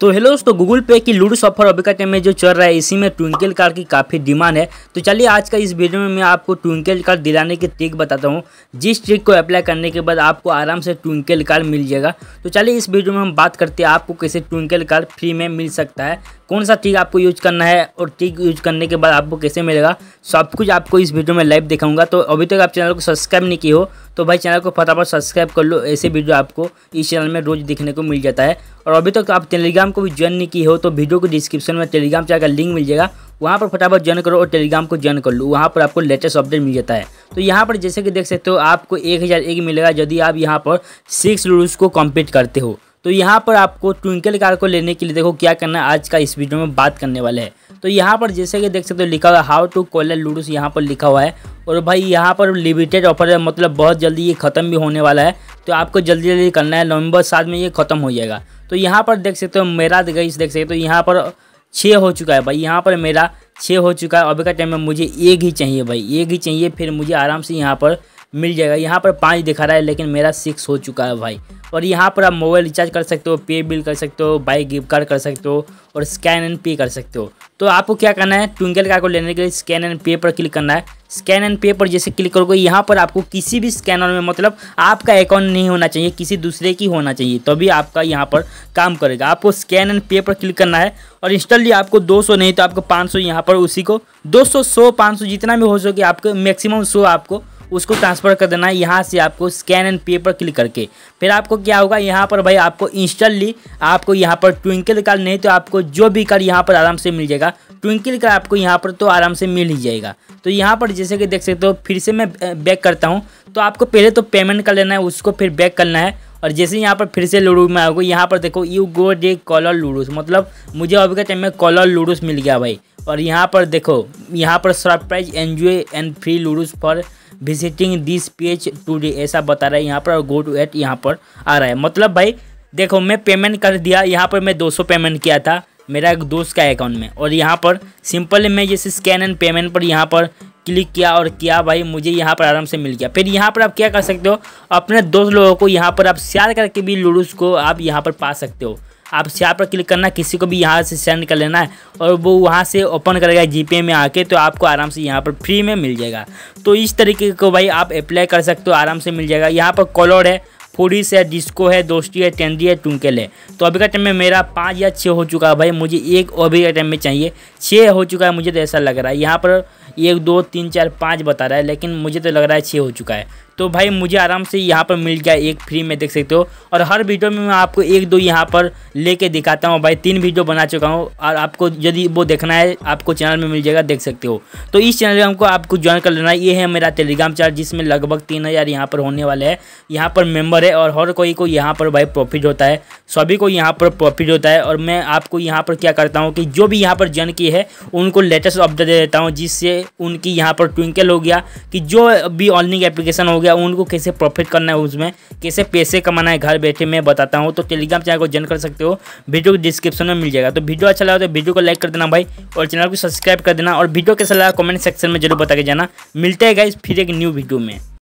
तो हेलो दोस्तों गूगल पे की लूडो सफर अभी का टाइम में जो चल रहा है इसी में ट्विंकल कार की काफ़ी डिमांड है तो चलिए आज का इस वीडियो में मैं आपको ट्विंकल कार्ड दिलाने की ट्रिक बताता हूँ जिस ट्रिक को अप्लाई करने के बाद आपको आराम से ट्विंकल कार्ड मिल जाएगा तो चलिए इस वीडियो में हम बात करते हैं आपको कैसे ट्विंकल कार्ड फ्री में मिल सकता है कौन सा ट्रिक आपको यूज करना है और ट्रिक यूज करने के बाद आपको कैसे मिलेगा सब कुछ आपको इस वीडियो में लाइव दिखाऊंगा तो अभी तक आप चैनल को सब्सक्राइब नहीं किया हो तो भाई चैनल को फटाफट सब्सक्राइब कर लो ऐसे वीडियो आपको इस चैनल में रोज देखने को मिल जाता है और अभी तक तो आप टेलीग्राम को भी ज्वाइन नहीं किए हो तो वीडियो को डिस्क्रिप्शन में टेलीग्राम चैनल का लिंक मिल जाएगा वहाँ पर फटाफट ज्वाइन करो और टेलीग्राम को ज्वाइन कर लो वहाँ पर आपको लेटेस्ट अपडेट मिल जाता है तो यहाँ पर जैसे कि देख सकते हो आपको एक हज़ार एक मिलेगा यदि आप यहाँ पर सिक्स रूल्स को कम्प्लीट करते हो तो यहाँ पर आपको ट्विंकल कार को लेने के लिए देखो क्या करना है आज का इस वीडियो में बात करने वाले हैं तो यहाँ पर जैसे कि देख सकते हो लिखा हुआ है हाउ टू एड लूडोस यहाँ पर लिखा हुआ है और भाई यहाँ पर लिमिटेड ऑफर है मतलब बहुत जल्दी ये ख़त्म भी होने वाला है तो आपको जल्दी जल्दी करना है नवंबर सात में ये ख़त्म हो जाएगा तो यहाँ पर देख सकते हो मेरा गई देख सकते हो यहाँ पर छः हो चुका है भाई यहाँ पर मेरा छः हो चुका है अभी का टाइम में मुझे एक ही चाहिए भाई एक ही चाहिए फिर मुझे आराम से यहाँ पर मिल जाएगा यहाँ पर पाँच दिखा रहा है लेकिन मेरा सिक्स हो चुका है भाई और यहाँ पर आप मोबाइल रिचार्ज कर सकते हो पे बिल कर सकते हो बाई गिफ्ट कार्ड कर सकते हो और स्कैन एंड पे कर सकते हो तो आपको क्या करना है ट्विंकल कार को लेने के लिए स्कैन एंड पे पर क्लिक करना है स्कैन एंड पे पर जैसे क्लिक करोगे यहाँ पर आपको किसी भी स्कैनर में मतलब आपका अकाउंट नहीं होना चाहिए किसी दूसरे की होना चाहिए तभी आपका यहाँ पर काम करेगा आपको स्कैन एंड पे पर क्लिक करना है और इंस्टॉली आपको 200 नहीं तो आपको 500 सौ यहाँ पर उसी को 200 सौ 500 जितना भी हो सके आपको मैक्सिमम सौ आपको उसको ट्रांसफ़र कर देना है यहाँ से आपको स्कैन एंड पे पर क्लिक करके फिर आपको क्या होगा यहाँ पर भाई आपको इंस्टली आपको यहाँ पर ट्विंकल कार नहीं तो आपको जो भी कार यहाँ पर आराम से मिल जाएगा ट्विंकल कार आपको यहाँ पर तो आराम से मिल ही जाएगा तो यहाँ पर जैसे कि देख सकते हो फिर से मैं बैक करता हूँ तो आपको पहले तो पेमेंट कर लेना है उसको फिर बैक करना है और जैसे यहाँ पर फिर से लूडो में आओगे यहाँ पर देखो you go day collar ludos मतलब मुझे अभी के टाइम में कॉलर लूडोस मिल गया भाई और यहाँ पर देखो यहाँ पर surprise enjoy and free ludos for visiting this page today ऐसा बता रहा है यहाँ पर और गो टू एट यहाँ पर आ रहा है मतलब भाई देखो मैं पेमेंट कर दिया यहाँ पर मैं 200 पेमेंट किया था मेरा एक दोस्त का अकाउंट में और यहाँ पर सिंपल मैं जैसे स्कैन एंड पेमेंट पर यहाँ पर क्लिक किया और किया भाई मुझे यहाँ पर आराम से मिल गया फिर यहाँ पर आप क्या कर सकते हो अपने दोस्त लोगों को यहाँ पर आप शेयर करके भी लूडोस को आप यहाँ पर पा सकते हो आप यहाँ पर क्लिक करना किसी को भी यहाँ से सेंड कर लेना है और वो वहाँ से ओपन करेगा जीपे में आके तो आपको आराम से यहाँ पर फ्री में मिल जाएगा तो इस तरीके को भाई आप अप्लाई कर सकते हो आराम से मिल जाएगा यहाँ पर कॉलर है फूडिस है डिस्को है दोस्ती है टेंडी है टूंकेल है तो अभी का टाइम में मेरा पाँच या छः हो चुका है भाई मुझे एक अभी का टाइम में चाहिए छः हो चुका है मुझे तो ऐसा लग रहा है यहाँ पर एक दो तीन चार पाँच बता रहा है लेकिन मुझे तो लग रहा है छः हो चुका है तो भाई मुझे आराम से यहाँ पर मिल गया एक फ्री में देख सकते हो और हर वीडियो में मैं आपको एक दो यहाँ पर लेके दिखाता हूँ भाई तीन वीडियो बना चुका हूँ और आपको यदि वो देखना है आपको चैनल में मिल जाएगा देख सकते हो तो इस चैनल में आपको ज्वाइन कर लेना है ये है मेरा टेलीग्राम चैनल जिसमें लगभग तीन हज़ार यहाँ पर होने वाले हैं यहाँ पर मेम्बर है और हर कोई को यहाँ पर भाई प्रॉफिट होता है सभी को यहाँ पर प्रॉफिट होता है और मैं आपको यहाँ पर क्या करता हूँ कि जो भी यहाँ पर ज्वाइन किए है उनको लेटेस्ट अपडेट दे देता हूँ जिससे उनकी यहाँ पर ट्विंकल हो गया कि जो भी ऑनलिंग एप्लीकेशन हो गया गया उनको कैसे प्रॉफिट करना है उसमें कैसे पैसे कमाना है घर बैठे मैं बताता हूँ तो टेलीग्राम चैनल को ज्वाइन कर सकते हो वीडियो को डिस्क्रिप्शन में मिल जाएगा तो वीडियो अच्छा लगा तो वीडियो को लाइक कर देना भाई और चैनल को सब्सक्राइब कर देना और वीडियो कैसा लगा कमेंट सेक्शन में जरूर बता के जाना मिलते हैं गाइज फिर एक न्यू वीडियो में